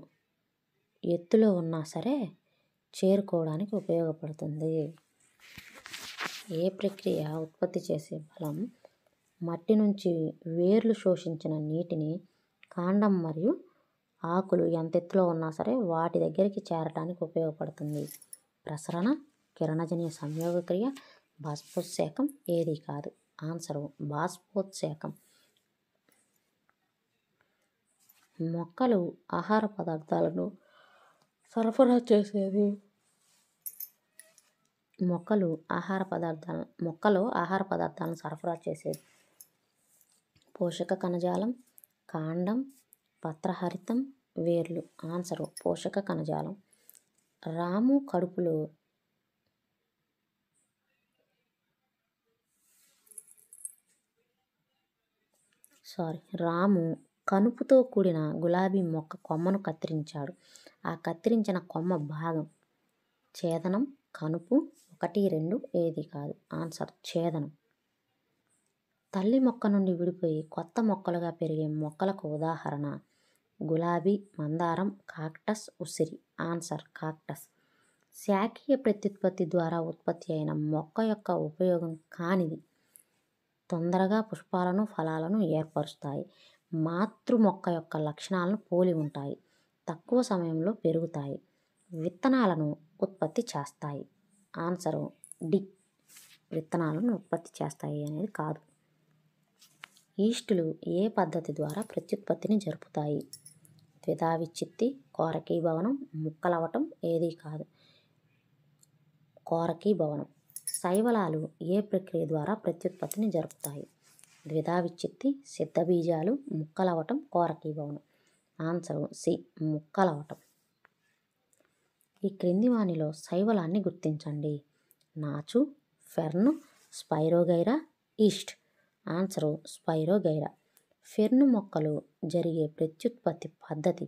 Speaker 1: ఎత్తులో ఉన్నా సరే చేరుకోవడానికి ఉపయోగపడుతుంది ఏ ప్రక్రియ ఉత్పత్తి చేసే బలం మట్టి నుంచి వేర్లు శోషించిన నీటిని కాండం మరియు ఆకులు ఎంత ఎత్తులో ఉన్నా సరే వాటి దగ్గరికి చేరటానికి ఉపయోగపడుతుంది ప్రసరణ కిరణజన్య సంయోగక్రియ బాష్పోత్సేకం ఏది కాదు ఆన్సర్ బాష్పోత్సేకం మొక్కలు ఆహార పదార్థాలను సరఫరా చేసేది మొక్కలు ఆహార పదార్థాలను మొక్కలు ఆహార పదార్థాలను సరఫరా చేసేది పోషక కణజాలం కాండం పత్రహరితం వేర్లు ఆన్సరు పోషక కణజాలం రాము కడుపులో సారీ రాము కనుపుతో కూడిన గులాబీ మొక్క కొమ్మను కత్తిరించాడు ఆ కత్తిరించిన కొమ్మ భాగం ఛేదనం కనుపు ఒకటి రెండు ఏది కాదు ఆన్సర్ ఛేదనం తల్లి మొక్క నుండి విడిపోయి కొత్త మొక్కలుగా పెరిగే మొక్కలకు ఉదాహరణ గులాబీ మందారం కాక్టస్ ఉసిరి ఆన్సర్ కాక్టస్ శాఖీయ ప్రత్యుత్పత్తి ద్వారా ఉత్పత్తి అయిన మొక్క యొక్క ఉపయోగం కానిది తొందరగా పుష్పాలను ఫలాలను ఏర్పరుస్తాయి మాతృ మొక్క యొక్క లక్షణాలను పోలి ఉంటాయి తక్కువ సమయంలో పెరుగుతాయి విత్తనాలను ఉత్పత్తి చేస్తాయి ఆన్సరు డి విత్తనాలను ఉత్పత్తి చేస్తాయి అనేది కాదు ఈస్టులు ఏ పద్ధతి ద్వారా ప్రత్యుత్పత్తిని జరుపుతాయి ద్విధావిచ్చిత్తి కోరకీ భవనం ముక్కలవటం ఏదీ కాదు కోరకీ భవనం శైవలాలు ఏ ప్రక్రియ ద్వారా ప్రత్యుత్పత్తిని జరుపుతాయి ద్విధావిచ్చిత్తి సిద్ధబీజాలు ముక్కలవటం కోరకీ భవనం ఆన్సర్ సి ముక్కలవటం ఈ క్రింది వాణిలో శైవలాన్ని గుర్తించండి నాచు fern spirogyra yeast answer spirogyra fern మొక్కలు జరిగే ప్రత్యుత్పత్తి పద్ధతి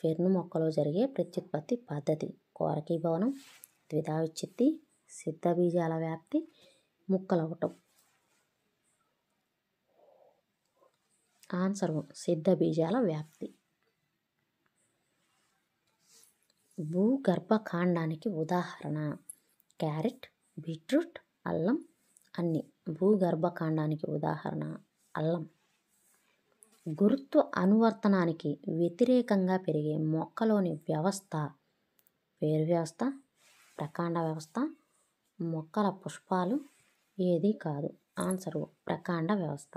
Speaker 1: ఫెర్ను మొక్కలు జరిగే ప్రత్యుత్పత్తి పద్ధతి కోరకీ భవనం ద్విధా విచ్చిత్తి సిద్ధ బీజాల వ్యాప్తి ముక్కలవటం ఆన్సరు సిద్ధ బీజాల వ్యాప్తి భూగర్భకాండానికి ఉదాహరణ క్యారెట్ బీట్రూట్ అల్లం అన్ని భూగర్భకాండానికి ఉదాహరణ అల్లం గురుత్వ అనువర్తనానికి వ్యతిరేకంగా పెరిగే మొక్కలోని వ్యవస్థ వేరు వ్యవస్థ ప్రకాండ వ్యవస్థ మొక్కల పుష్పాలు ఏదీ కాదు ఆన్సరు ప్రకాండ వ్యవస్థ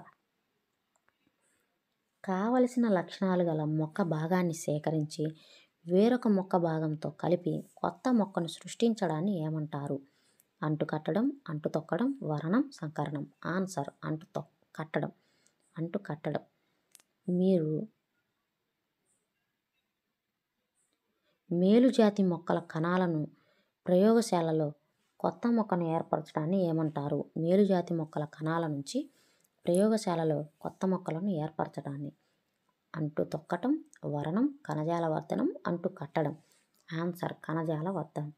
Speaker 1: కావలసిన లక్షణాలు గల మొక్క భాగాన్ని సేకరించి వేరొక మొక్క భాగంతో కలిపి కొత్త మొక్కను సృష్టించడాన్ని ఏమంటారు అంటు కట్టడం అంటు తొక్కడం వరణం సంకరణం ఆన్సర్ అంటు తొక్ కట్టడం అంటు కట్టడం మీరు మేలు జాతి మొక్కల కణాలను ప్రయోగశాలలో కొత్త మొక్కను ఏర్పరచడాన్ని ఏమంటారు మేలు జాతి మొక్కల కణాల నుంచి ప్రయోగశాలలో కొత్త మొక్కలను ఏర్పరచడాన్ని అంటు తొక్కటం వరణం కణజాల వర్ధనం అంటు కట్టడం ఆన్సర్ కణజాల వర్ధనం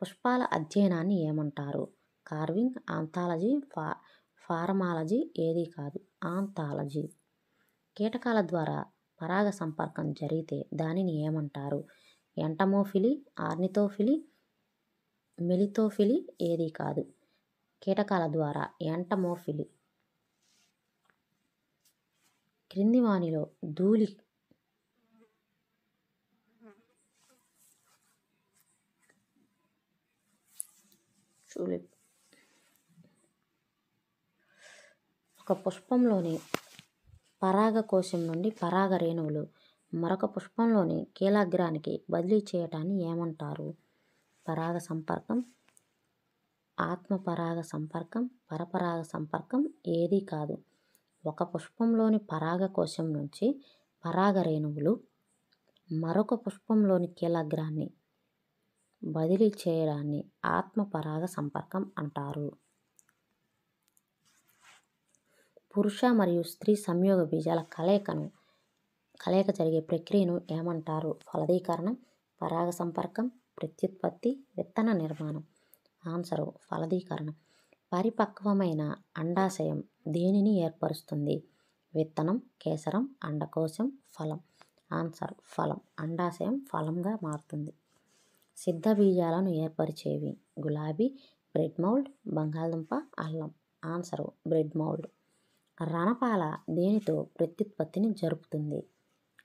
Speaker 1: పుష్పాల అధ్యయనాన్ని ఏమంటారు కార్వింగ్ ఆంథాలజీ ఫా ఫారమాలజీ ఏది కాదు ఆంథాలజీ కీటకాల ద్వారా పరాగ సంపర్కం జరిగితే దానిని ఏమంటారు ఎంటమోఫిలి ఆర్నితోఫిలి మెలితోఫిలి ఏది కాదు కీటకాల ద్వారా ఎంటమోఫిలి క్రింది ధూళి ట్యూలిప్ ఒక పుష్పంలోని పరాగ కోశం నుండి పరాగ రేణువులు మరొక పుష్పంలోని కీలాగ్రానికి బదిలీ చేయటాన్ని ఏమంటారు పరాగ సంపర్కం ఆత్మపరాగ సంపర్కం పరపరాగ సంపర్కం ఏదీ కాదు ఒక పుష్పంలోని పరాగ కోశం నుంచి పరాగ రేణువులు మరొక పుష్పంలోని కీలాగ్రాన్ని బదిలీ చేయడాన్ని ఆత్మ పరాగ సంపర్కం అంటారు పురుష మరియు స్త్రీ సంయోగ బీజాల కలయికను కలయిక జరిగే ప్రక్రియను ఏమంటారు ఫలదీకరణం పరాగ సంపర్కం ప్రత్యుత్పత్తి విత్తన నిర్మాణం ఆన్సరు ఫలదీకరణం పరిపక్వమైన అండాశయం దేనిని ఏర్పరుస్తుంది విత్తనం కేసరం అండకోశం ఫలం ఆన్సర్ ఫలం అండాశయం ఫలంగా మారుతుంది సిద్ధ బీజాలను ఏర్పరిచేవి గులాబీ బ్రెడ్ మౌల్డ్ బంగాళదుంప అల్లం ఆన్సరు బ్రెడ్ మౌల్డ్ రణపాల దేనితో ప్రత్యుత్పత్తిని జరుపుతుంది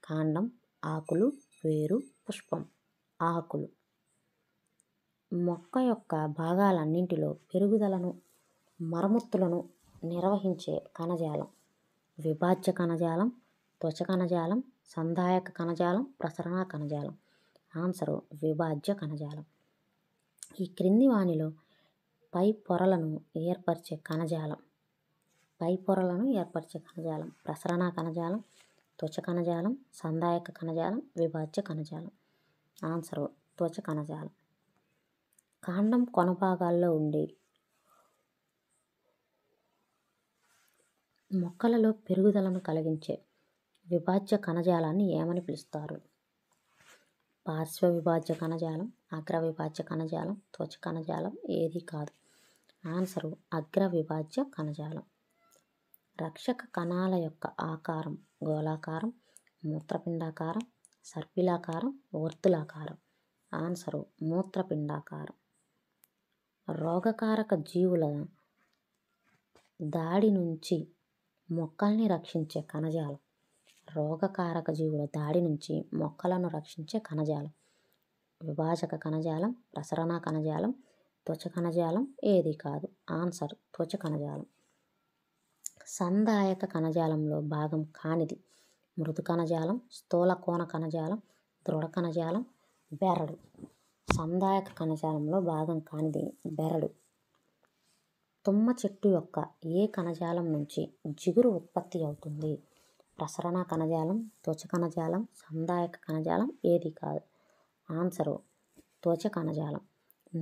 Speaker 1: కాండం ఆకులు వేరు పుష్పం ఆకులు మొక్క యొక్క భాగాలన్నింటిలో పెరుగుదలను మరమ్మత్తులను నిర్వహించే కణజాలం విభాజ్య కణజాలం త్వచ కణజాలం సందాయక కణజాలం ప్రసరణ కణజాలం ఆన్సరు విభాజ్య కణజాలం ఈ క్రింది వాణిలో పై పొరలను ఏర్పరిచే కణజాలం పై పొరలను ఏర్పరిచే కణజాలం ప్రసరణ కణజాలం త్వచ కణజాలం సందాయక కణజాలం విభాజ్య కణజాలం ఆన్సరు త్వచ కణజాలం కాండం కొనభాగాల్లో ఉండే మొక్కలలో పెరుగుదలను కలిగించే విభాజ్య కణజాలాన్ని ఏమని పిలుస్తారు పార్శ్వ విభాజ్య కణజాలం అగ్ర విభాజ్య కణజాలం త్వచ కణజాలం ఏది కాదు ఆన్సరు అగ్ర విభాజ్య కణజాలం రక్షక కణాల యొక్క ఆకారం గోళాకారం మూత్రపిండాకారం సర్పిలాకారం వర్తులాకారం ఆన్సరు మూత్రపిండాకారం రోగకారక జీవుల దాడి నుంచి మొక్కల్ని రక్షించే కణజాలం రోగకారక జీవుల దాడి నుంచి మొక్కలను రక్షించే కణజాలం విభాజక కణజాలం ప్రసరణ కణజాలం త్వచ కణజాలం ఏది కాదు ఆన్సర్ త్వచ కణజాలం సందాయక కణజాలంలో భాగం కానిది మృదు కణజాలం స్థూల కోణ కణజాలం దృఢ కణజాలం బెరడు సందాయక కణజాలంలో భాగం కానిది బెరడు తుమ్మ చెట్టు యొక్క ఏ కణజాలం నుంచి జిగురు ఉత్పత్తి అవుతుంది ప్రసరణ కణజాలం త్వచ కణజాలం సందాయక కణజాలం ఏది కాదు ఆన్సరు త్వచ కణజాలం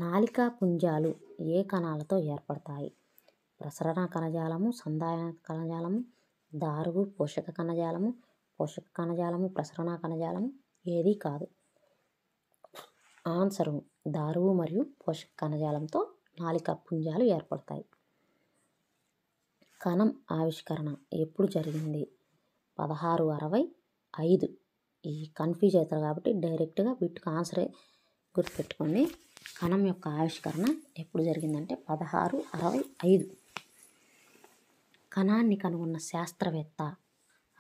Speaker 1: నాలికా పుంజాలు ఏ కణాలతో ఏర్పడతాయి ప్రసరణ కణజాలము సందాయ కణజాలము దారుగు పోషక కణజాలము పోషక కణజాలము ప్రసరణ కణజాలము ఏది కాదు ఆన్సరు దారువు మరియు పోషక కణజాలంతో నాలిక పుంజాలు ఏర్పడతాయి కణం ఆవిష్కరణ ఎప్పుడు జరిగింది పదహారు అరవై ఐదు ఈ కన్ఫ్యూజ్ అవుతారు కాబట్టి డైరెక్ట్గా వీటికి ఆన్సరే గుర్తుపెట్టుకోండి కణం యొక్క ఆవిష్కరణ ఎప్పుడు జరిగిందంటే పదహారు అరవై ఐదు కణాన్ని కనుగొన్న శాస్త్రవేత్త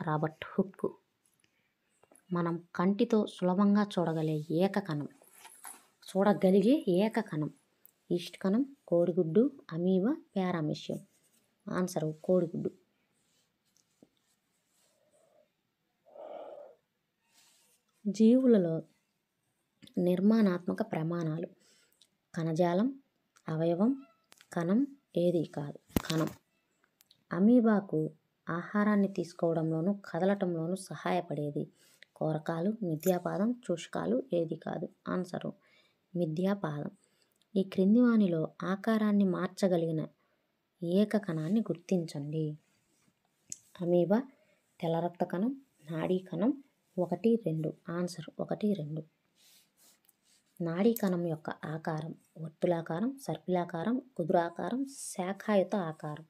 Speaker 1: రాబర్ట్ హుక్ మనం కంటితో సులభంగా చూడగలిగే ఏక కణం చూడగలిగే ఏక కణం ఈస్ట్ కణం కోడిగుడ్డు అమీవ పారామిషియం ఆన్సర్ కోడిగుడ్డు జీవులలో నిర్మాణాత్మక ప్రమాణాలు కణజాలం అవయవం కణం ఏది కాదు కణం అమీబాకు ఆహారాన్ని తీసుకోవడంలోనూ కదలటంలోనూ సహాయపడేది కోరకాలు మిథ్యాపాదం చూషకాలు ఏది కాదు ఆన్సరు మిథ్యాపాదం ఈ క్రింది వానిలో ఆకారాన్ని మార్చగలిగిన ఏక కణాన్ని గుర్తించండి అమీబా తెల్ల రక్త కణం నాడీ కణం ఒకటి రెండు ఆన్సర్ ఒకటి రెండు నాడీ కణం యొక్క ఆకారం వర్తులాకారం సర్పిలాకారం కుదురాకారం శాఖాయుత ఆకారం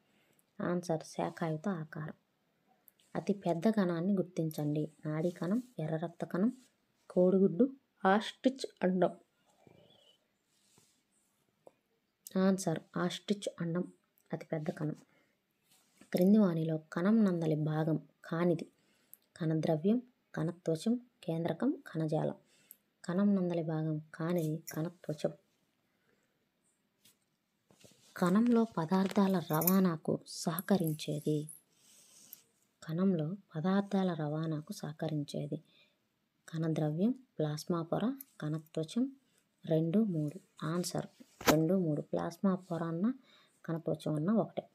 Speaker 1: ఆన్సర్ శాఖాయుత ఆకారం అతి పెద్ద కణాన్ని గుర్తించండి నాడీకణం ఎర్ర రక్త కణం కోడిగుడ్డు ఆస్టిచ్ అండం ఆన్సర్ ఆస్టిచ్ అండం అతి పెద్ద కణం క్రింది వాణిలో కణం నందలి భాగం కానిది కణద్రవ్యం కణత్వచం కేంద్రకం కణజాలం కణం నందలి భాగం కానిది కణత్వచం కణంలో పదార్థాల రవాణాకు సహకరించేది కణంలో పదార్థాల రవాణాకు సహకరించేది కణద్రవ్యం ప్లాస్మా పొర కణత్వచం రెండు మూడు ఆన్సర్ రెండు మూడు ప్లాస్మా పొర అన్న కణత్వచం అన్న ఒకటే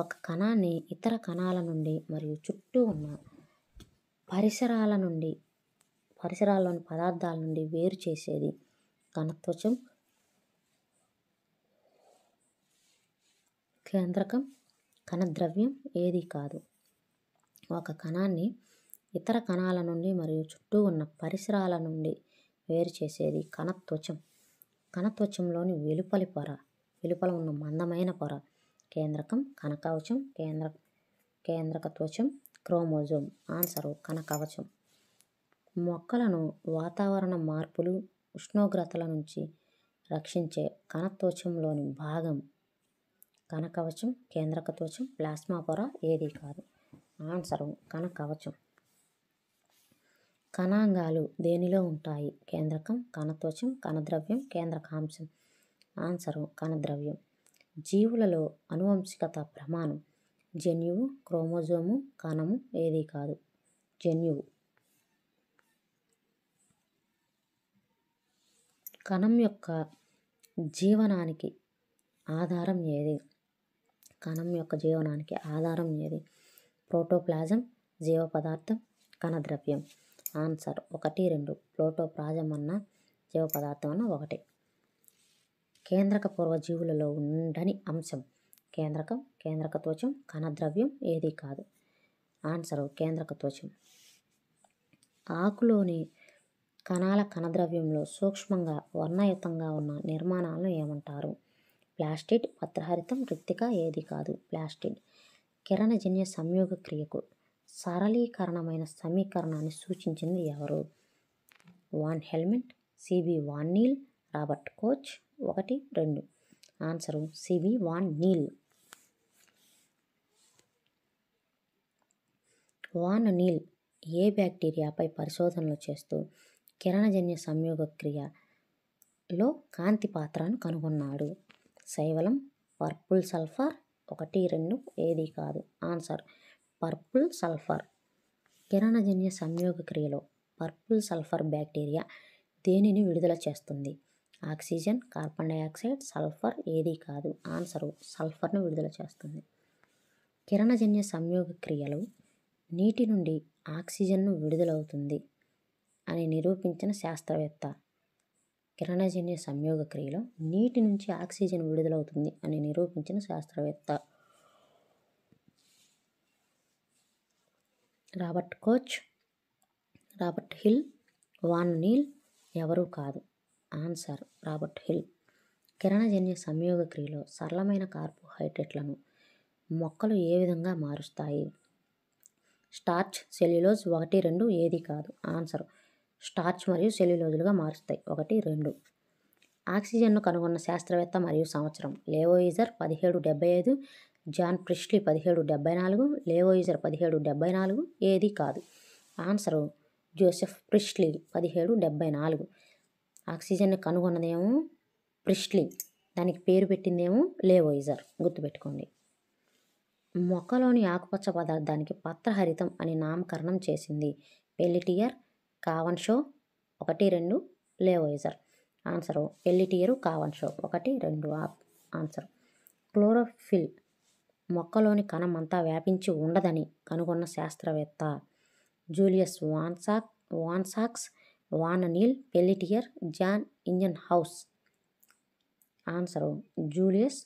Speaker 1: ఒక కణాన్ని ఇతర కణాల నుండి మరియు చుట్టూ ఉన్న పరిసరాల నుండి పరిసరాల్లోని పదార్థాల నుండి వేరు చేసేది కణత్వచం కేంద్రకం కణద్రవ్యం ఏది కాదు ఒక కణాన్ని ఇతర కణాల నుండి మరియు చుట్టూ ఉన్న పరిసరాల నుండి వేరు చేసేది కణత్వచం కణత్వచంలోని వెలుపలి పొర వెలుపల ఉన్న మందమైన పొర కేంద్రకం కనకవచం కేంద్ర కేంద్రక త్వచం క్రోమోజోమ్ ఆన్సరు కనకవచం మొక్కలను వాతావరణ మార్పులు ఉష్ణోగ్రతల నుంచి రక్షించే కనత్వచంలోని భాగం కనకవచం కేంద్రక త్వచం ప్లాస్మా పొర ఏది కాదు ఆన్సరు కనకవచం కణాంగాలు దేనిలో ఉంటాయి కేంద్రకం కణత్వచం కణద్రవ్యం కేంద్రకాంశం ఆన్సరు కణద్రవ్యం జీవులలో అనువంశికత ప్రమాణం జన్యువు క్రోమోజోము కణము ఏదీ కాదు జన్యువు కణం యొక్క జీవనానికి ఆధారం ఏది కణం యొక్క జీవనానికి ఆధారం ఏది ప్రోటోప్లాజం జీవ పదార్థం కణద్రవ్యం ఆన్సర్ ఒకటి రెండు ప్రోటోప్లాజం అన్న జీవ పదార్థం అన్న ఒకటి కేంద్రక పూర్వజీవులలో ఉండని అంశం కేంద్రకం కేంద్రక త్వచం కణద్రవ్యం ఏదీ కాదు ఆన్సరు కేంద్రక త్వచం ఆకులోని కణాల కణద్రవ్యంలో సూక్ష్మంగా వర్ణయుతంగా ఉన్న నిర్మాణాలను ఏమంటారు ప్లాస్టిడ్ పత్రహరితం రిక్తిక ఏది కాదు ప్లాస్టిడ్ కిరణజన్య సంయోగ క్రియకు సరళీకరణమైన సమీకరణాన్ని సూచించింది ఎవరు van Helmont C B van Niel Robert Koch ఒకటి రెండు answer C V van Niel van Niel ఏ బ్యాక్టీరియాపై పరిశోధనలు చేస్తూ కిరణజన్య సంయోగ క్రియలో కాంతి పాత్రను కనుగొన్నాడు శైవలం పర్పుల్ సల్ఫర్ ఒకటి రెండు ఏది కాదు ఆన్సర్ పర్పుల్ సల్ఫర్ కిరణజన్య సంయోగ క్రియలో పర్పుల్ సల్ఫర్ బ్యాక్టీరియా దేనిని విడుదల చేస్తుంది ఆక్సిజన్ కార్బన్ డైఆక్సైడ్ సల్ఫర్ ఏది కాదు ఆన్సరు సల్ఫర్ను విడుదల చేస్తుంది కిరణజన్య సంయోగ క్రియలు నీటి నుండి ఆక్సిజన్ను విడుదలవుతుంది అని నిరూపించిన శాస్త్రవేత్త కిరణజన్య సంయోగ క్రియలో నీటి నుంచి ఆక్సిజన్ విడుదలవుతుంది అని నిరూపించిన శాస్త్రవేత్త Robert Koch Robert Hill van Niel ఎవరూ కాదు ఆన్సర్ రాబర్ట్ హిల్ కిరణజన్య సంయోగ క్రియలో సరళమైన కార్బోహైడ్రేట్లను మొక్కలు ఏ విధంగా మారుస్తాయి స్టార్చ్ సెల్యులోజ్ ఒకటి రెండు ఏది కాదు ఆన్సర్ స్టార్చ్ మరియు సెల్యులోజులుగా మారుస్తాయి ఒకటి రెండు ఆక్సిజన్ను కనుగొన్న శాస్త్రవేత్త మరియు సంవత్సరం లేవోయిజర్ పదిహేడు డెబ్బై ఐదు జాన్ ప్రిస్లీ పదిహేడు డెబ్బై నాలుగు లేవోయిజర్ పదిహేడు డెబ్బై నాలుగు ఏది కాదు ఆన్సరు జోసెఫ్ ప్రిస్లీ పదిహేడు డెబ్బై నాలుగు ఆక్సిజన్ని కనుగొన్నదేమో ప్రిస్ట్లీ దానికి పేరు పెట్టిందేమో లేవోయిజర్ గుర్తుపెట్టుకోండి మొక్కలోని ఆకుపచ్చ పదార్థానికి పత్రహరితం అని నామకరణం చేసింది కావన్ షో ఒకటి రెండు లేవోయిజర్ ఆన్సరు పెల్లిటియరు షో ఒకటి రెండు ఆన్సర్ క్లోరోఫిల్ మొక్కలోని కణం అంతా వ్యాపించి ఉండదని కనుగొన్న శాస్త్రవేత్త Julius von Sachs von Sachs van Niel Pelletier Jan Ingenhousz answer Julius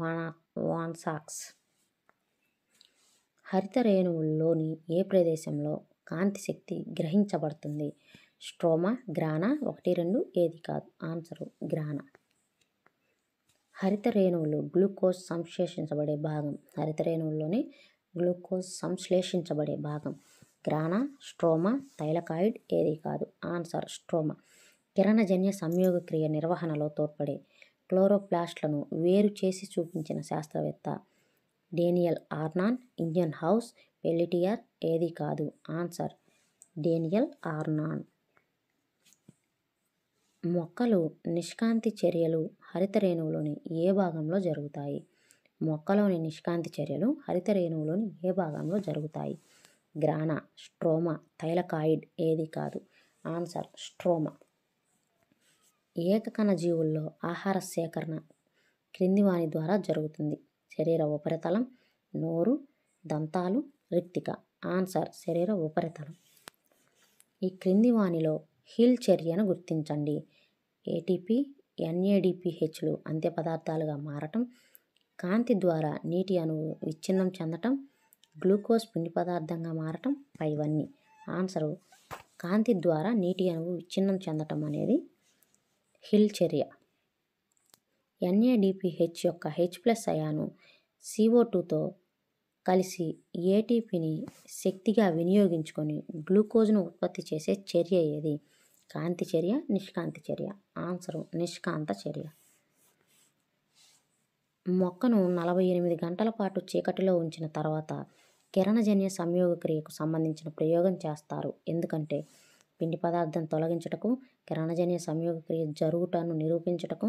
Speaker 1: వానా వాన్సాక్స్ హరిత రేణువుల్లోని ఏ ప్రదేశంలో కాంతి శక్తి గ్రహించబడుతుంది స్ట్రోమా గ్రానా ఒకటి రెండు ఏది కాదు ఆన్సరు గ్రానా హరిత రేణువులు గ్లూకోజ్ సంశ్లేషించబడే భాగం హరిత రేణువుల్లోని గ్లూకోజ్ సంశ్లేషించబడే భాగం గ్రానా స్ట్రోమా థైలకాయిడ్ ఏది కాదు ఆన్సర్ స్ట్రోమా కిరణజన్య సంయోగ క్రియ నిర్వహణలో తోడ్పడే క్లోరోప్లాస్ట్లను వేరు చేసి చూపించిన శాస్త్రవేత్త Daniel Arnon Ingenhousz Pelletier ఏది కాదు ఆన్సర్ డేనియల్ ఆర్నాన్ మొక్కలు నిష్కాంతి చర్యలు హరిత రేణువులోని ఏ భాగంలో జరుగుతాయి మొక్కలోని నిష్కాంతి చర్యలు హరిత రేణువులోని ఏ భాగంలో జరుగుతాయి గ్రానా స్ట్రోమా థైలకాయిడ్ ఏది కాదు ఆన్సర్ స్ట్రోమా జీవుల్లో ఆహార సేకరణ క్రింది వాని ద్వారా జరుగుతుంది శరీర ఉపరితలం నోరు దంతాలు రిక్తిక ఆన్సర్ శరీర ఉపరితలం ఈ క్రింది వానిలో హీల్ చర్యను గుర్తించండి ఏటీపీ ఎన్ఏడిపిహెచ్లు అంత్య పదార్థాలుగా మారటం కాంతి ద్వారా నీటి అణువు విచ్ఛిన్నం చెందటం గ్లూకోజ్ పిండి పదార్థంగా మారటం పైవన్నీ ఆన్సరు కాంతి ద్వారా నీటి అణువు విచ్ఛిన్నం చెందటం అనేది హిల్ చర్య ఎన్ఏడిపిహెచ్ యొక్క హెచ్ ప్లస్ అయాను సిఓ టూతో కలిసి ఏటీపీని శక్తిగా వినియోగించుకొని గ్లూకోజ్ను ఉత్పత్తి చేసే చర్య ఏది కాంతి చర్య నిష్కాంతి చర్య ఆన్సరు నిష్కాంత చర్య మొక్కను నలభై ఎనిమిది గంటల పాటు చీకటిలో ఉంచిన తర్వాత కిరణజన్య క్రియకు సంబంధించిన ప్రయోగం చేస్తారు ఎందుకంటే పిండి పదార్థం తొలగించుటకు కిరణజన్య క్రియ జరుగుటను నిరూపించుటకు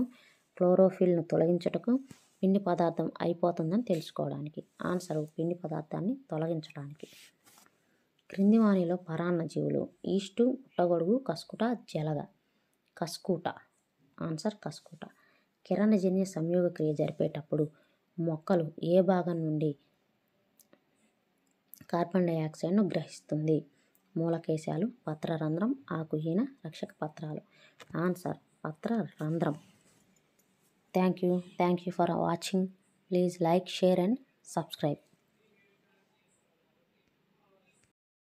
Speaker 1: క్లోరోఫిల్ను తొలగించుటకు పిండి పదార్థం అయిపోతుందని తెలుసుకోవడానికి ఆన్సర్ పిండి పదార్థాన్ని తొలగించడానికి క్రింది వాణిలో పరాన్న జీవులు ఈస్టు పుట్టగొడుగు కస్కుట జలగ కస్కుట ఆన్సర్ కస్కూట కిరణజన్య సంయోగ క్రియ జరిపేటప్పుడు మొక్కలు ఏ భాగం నుండి కార్బన్ డైఆక్సైడ్ను గ్రహిస్తుంది మూలకేశాలు పత్ర రంధ్రం ఆకుహీన రక్షక పత్రాలు ఆన్సర్ పత్ర రంధ్రం thank you thank you for watching please like share and subscribe